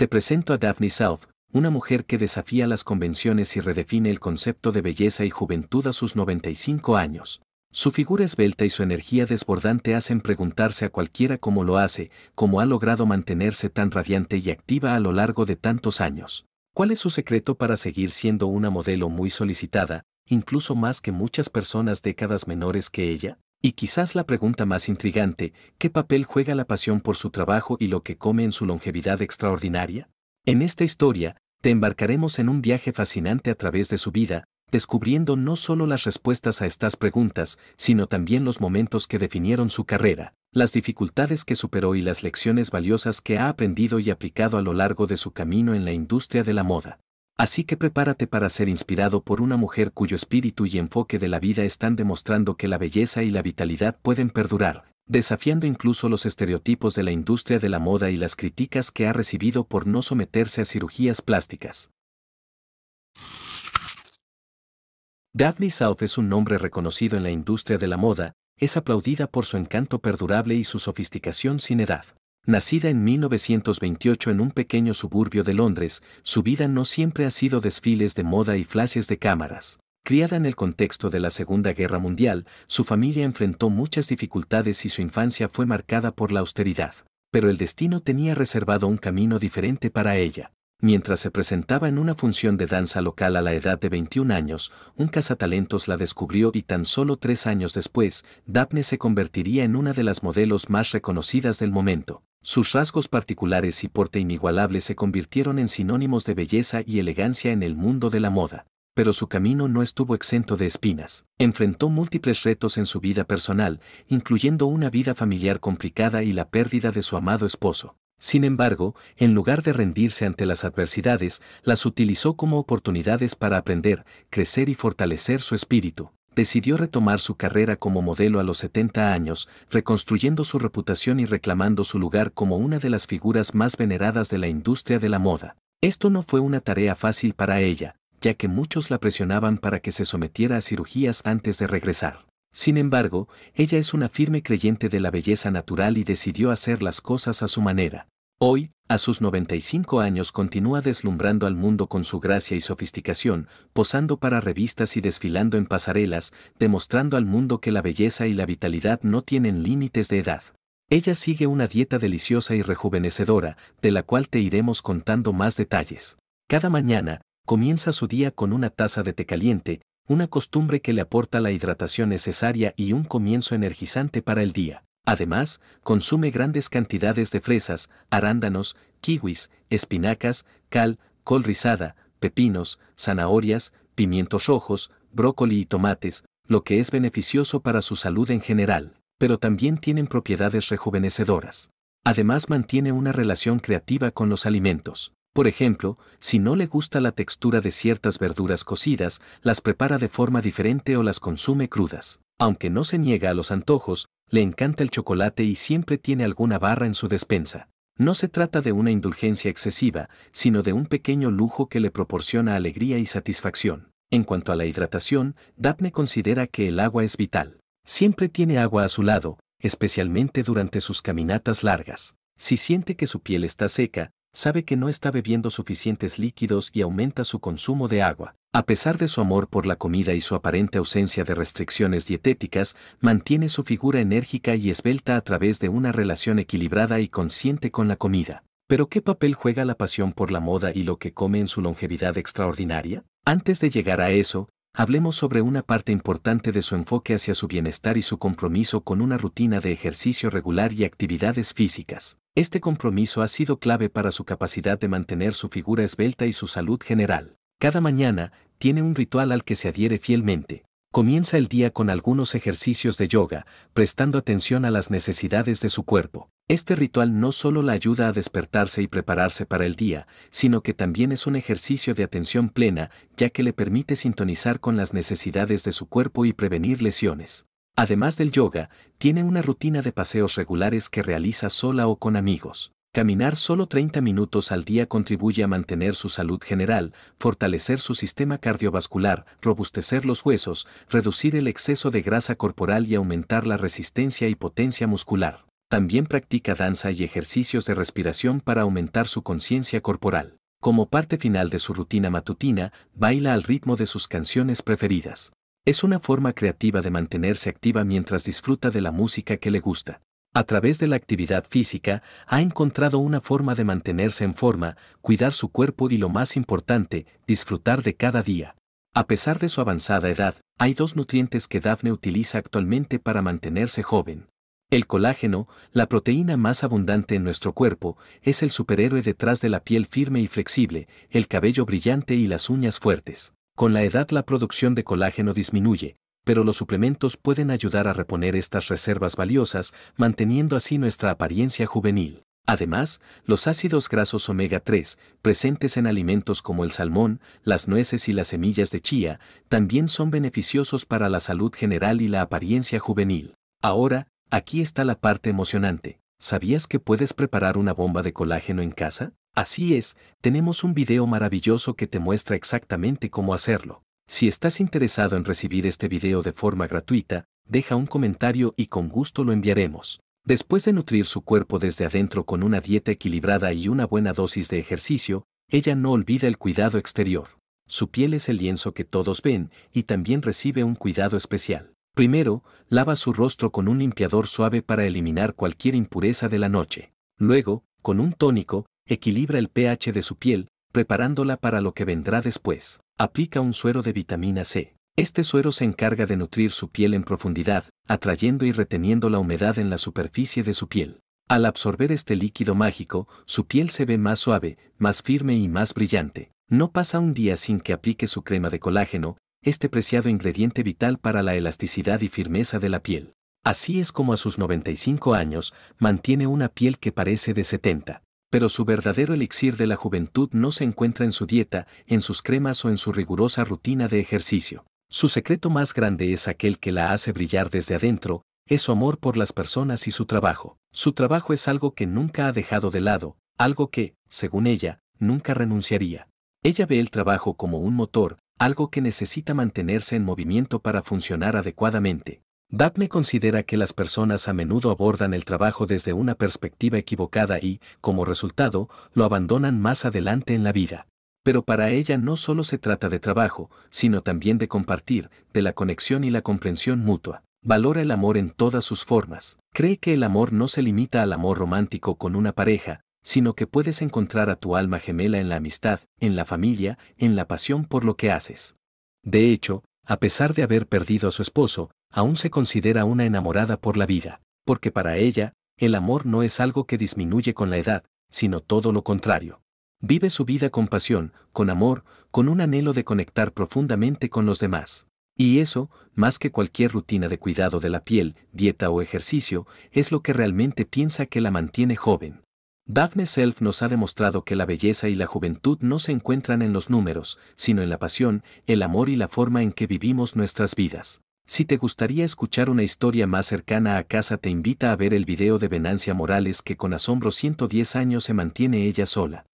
Te presento a Daphne South, una mujer que desafía las convenciones y redefine el concepto de belleza y juventud a sus 95 años. Su figura esbelta y su energía desbordante hacen preguntarse a cualquiera cómo lo hace, cómo ha logrado mantenerse tan radiante y activa a lo largo de tantos años. ¿Cuál es su secreto para seguir siendo una modelo muy solicitada, incluso más que muchas personas décadas menores que ella? Y quizás la pregunta más intrigante, ¿qué papel juega la pasión por su trabajo y lo que come en su longevidad extraordinaria? En esta historia, te embarcaremos en un viaje fascinante a través de su vida, descubriendo no solo las respuestas a estas preguntas, sino también los momentos que definieron su carrera, las dificultades que superó y las lecciones valiosas que ha aprendido y aplicado a lo largo de su camino en la industria de la moda. Así que prepárate para ser inspirado por una mujer cuyo espíritu y enfoque de la vida están demostrando que la belleza y la vitalidad pueden perdurar, desafiando incluso los estereotipos de la industria de la moda y las críticas que ha recibido por no someterse a cirugías plásticas. Daphne South es un nombre reconocido en la industria de la moda, es aplaudida por su encanto perdurable y su sofisticación sin edad. Nacida en 1928 en un pequeño suburbio de Londres, su vida no siempre ha sido desfiles de moda y flashes de cámaras. Criada en el contexto de la Segunda Guerra Mundial, su familia enfrentó muchas dificultades y su infancia fue marcada por la austeridad. Pero el destino tenía reservado un camino diferente para ella. Mientras se presentaba en una función de danza local a la edad de 21 años, un cazatalentos la descubrió y tan solo tres años después, Daphne se convertiría en una de las modelos más reconocidas del momento. Sus rasgos particulares y porte inigualable se convirtieron en sinónimos de belleza y elegancia en el mundo de la moda. Pero su camino no estuvo exento de espinas. Enfrentó múltiples retos en su vida personal, incluyendo una vida familiar complicada y la pérdida de su amado esposo. Sin embargo, en lugar de rendirse ante las adversidades, las utilizó como oportunidades para aprender, crecer y fortalecer su espíritu. Decidió retomar su carrera como modelo a los 70 años, reconstruyendo su reputación y reclamando su lugar como una de las figuras más veneradas de la industria de la moda. Esto no fue una tarea fácil para ella, ya que muchos la presionaban para que se sometiera a cirugías antes de regresar. Sin embargo, ella es una firme creyente de la belleza natural y decidió hacer las cosas a su manera. Hoy, a sus 95 años, continúa deslumbrando al mundo con su gracia y sofisticación, posando para revistas y desfilando en pasarelas, demostrando al mundo que la belleza y la vitalidad no tienen límites de edad. Ella sigue una dieta deliciosa y rejuvenecedora, de la cual te iremos contando más detalles. Cada mañana, comienza su día con una taza de té caliente, una costumbre que le aporta la hidratación necesaria y un comienzo energizante para el día. Además, consume grandes cantidades de fresas, arándanos, kiwis, espinacas, cal, col rizada, pepinos, zanahorias, pimientos rojos, brócoli y tomates, lo que es beneficioso para su salud en general, pero también tienen propiedades rejuvenecedoras. Además mantiene una relación creativa con los alimentos. Por ejemplo, si no le gusta la textura de ciertas verduras cocidas, las prepara de forma diferente o las consume crudas. Aunque no se niega a los antojos, le encanta el chocolate y siempre tiene alguna barra en su despensa. No se trata de una indulgencia excesiva, sino de un pequeño lujo que le proporciona alegría y satisfacción. En cuanto a la hidratación, Daphne considera que el agua es vital. Siempre tiene agua a su lado, especialmente durante sus caminatas largas. Si siente que su piel está seca, sabe que no está bebiendo suficientes líquidos y aumenta su consumo de agua. A pesar de su amor por la comida y su aparente ausencia de restricciones dietéticas, mantiene su figura enérgica y esbelta a través de una relación equilibrada y consciente con la comida. Pero ¿qué papel juega la pasión por la moda y lo que come en su longevidad extraordinaria? Antes de llegar a eso, Hablemos sobre una parte importante de su enfoque hacia su bienestar y su compromiso con una rutina de ejercicio regular y actividades físicas. Este compromiso ha sido clave para su capacidad de mantener su figura esbelta y su salud general. Cada mañana, tiene un ritual al que se adhiere fielmente. Comienza el día con algunos ejercicios de yoga, prestando atención a las necesidades de su cuerpo. Este ritual no solo la ayuda a despertarse y prepararse para el día, sino que también es un ejercicio de atención plena, ya que le permite sintonizar con las necesidades de su cuerpo y prevenir lesiones. Además del yoga, tiene una rutina de paseos regulares que realiza sola o con amigos. Caminar solo 30 minutos al día contribuye a mantener su salud general, fortalecer su sistema cardiovascular, robustecer los huesos, reducir el exceso de grasa corporal y aumentar la resistencia y potencia muscular. También practica danza y ejercicios de respiración para aumentar su conciencia corporal. Como parte final de su rutina matutina, baila al ritmo de sus canciones preferidas. Es una forma creativa de mantenerse activa mientras disfruta de la música que le gusta. A través de la actividad física, ha encontrado una forma de mantenerse en forma, cuidar su cuerpo y lo más importante, disfrutar de cada día. A pesar de su avanzada edad, hay dos nutrientes que Daphne utiliza actualmente para mantenerse joven. El colágeno, la proteína más abundante en nuestro cuerpo, es el superhéroe detrás de la piel firme y flexible, el cabello brillante y las uñas fuertes. Con la edad la producción de colágeno disminuye, pero los suplementos pueden ayudar a reponer estas reservas valiosas, manteniendo así nuestra apariencia juvenil. Además, los ácidos grasos omega 3, presentes en alimentos como el salmón, las nueces y las semillas de chía, también son beneficiosos para la salud general y la apariencia juvenil. Ahora, Aquí está la parte emocionante. ¿Sabías que puedes preparar una bomba de colágeno en casa? Así es, tenemos un video maravilloso que te muestra exactamente cómo hacerlo. Si estás interesado en recibir este video de forma gratuita, deja un comentario y con gusto lo enviaremos. Después de nutrir su cuerpo desde adentro con una dieta equilibrada y una buena dosis de ejercicio, ella no olvida el cuidado exterior. Su piel es el lienzo que todos ven y también recibe un cuidado especial. Primero, lava su rostro con un limpiador suave para eliminar cualquier impureza de la noche. Luego, con un tónico, equilibra el pH de su piel, preparándola para lo que vendrá después. Aplica un suero de vitamina C. Este suero se encarga de nutrir su piel en profundidad, atrayendo y reteniendo la humedad en la superficie de su piel. Al absorber este líquido mágico, su piel se ve más suave, más firme y más brillante. No pasa un día sin que aplique su crema de colágeno, este preciado ingrediente vital para la elasticidad y firmeza de la piel. Así es como a sus 95 años mantiene una piel que parece de 70. Pero su verdadero elixir de la juventud no se encuentra en su dieta, en sus cremas o en su rigurosa rutina de ejercicio. Su secreto más grande es aquel que la hace brillar desde adentro, es su amor por las personas y su trabajo. Su trabajo es algo que nunca ha dejado de lado, algo que, según ella, nunca renunciaría. Ella ve el trabajo como un motor, algo que necesita mantenerse en movimiento para funcionar adecuadamente. Daphne considera que las personas a menudo abordan el trabajo desde una perspectiva equivocada y, como resultado, lo abandonan más adelante en la vida. Pero para ella no solo se trata de trabajo, sino también de compartir, de la conexión y la comprensión mutua. Valora el amor en todas sus formas. Cree que el amor no se limita al amor romántico con una pareja, sino que puedes encontrar a tu alma gemela en la amistad, en la familia, en la pasión por lo que haces. De hecho, a pesar de haber perdido a su esposo, aún se considera una enamorada por la vida, porque para ella, el amor no es algo que disminuye con la edad, sino todo lo contrario. Vive su vida con pasión, con amor, con un anhelo de conectar profundamente con los demás. Y eso, más que cualquier rutina de cuidado de la piel, dieta o ejercicio, es lo que realmente piensa que la mantiene joven. Daphne Self nos ha demostrado que la belleza y la juventud no se encuentran en los números, sino en la pasión, el amor y la forma en que vivimos nuestras vidas. Si te gustaría escuchar una historia más cercana a casa te invita a ver el video de Venancia Morales que con asombro 110 años se mantiene ella sola.